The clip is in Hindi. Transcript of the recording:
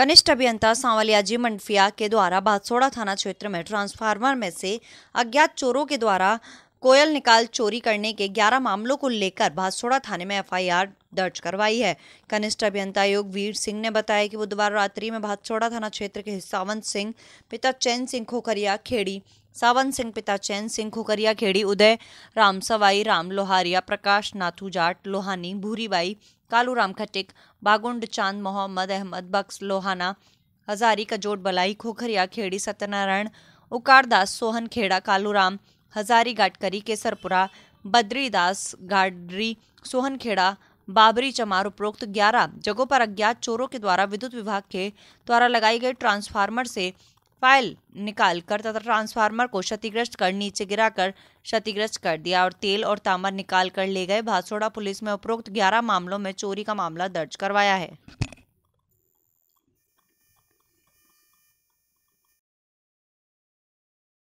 कनिष्ठ अभियंता सांवलिया जी मंडफिया के द्वारा बांसोड़ा थाना क्षेत्र में ट्रांसफार्मर में से अज्ञात चोरों के द्वारा कोयल निकाल चोरी करने के 11 मामलों को लेकर भासोड़ा थाने में एफआईआर दर्ज करवाई है कनिष्ठ अभियंता वीर सिंह ने बताया कि बुधवार रात्रि में भादसोड़ा थाना क्षेत्र के हिस्सावंत सिंह पिता चैन सिंह खोखरिया खेड़ी सावन सिंह पिता चैन सिंह खुकरिया खेड़ी उदय राम सवाई राम लोहारिया प्रकाश नाथू जाट लोहानी भूरीबाई कालू राम खटिक बागुंड चांद मोहम्मद अहमद बक्स लोहाना हजारी कजोट बलाई खोखरिया खेड़ी सत्यनारायण उकारदास सोहन खेड़ा कालूराम हजारी गाटकरी केसरपुरा बद्रीदास गाडरी सोहन खेड़ा बाबरी चमार उपरोक्त 11 जगहों पर अज्ञात चोरों के द्वारा विद्युत विभाग के द्वारा लगाई गई ट्रांसफार्मर से फाइल निकाल कर तथा ट्रांसफार्मर को क्षतिग्रस्त कर नीचे गिराकर क्षतिग्रस्त कर दिया और तेल और तांबा निकाल कर ले गए भासोड़ा पुलिस में उपरोक्त 11 मामलों में चोरी का मामला दर्ज करवाया है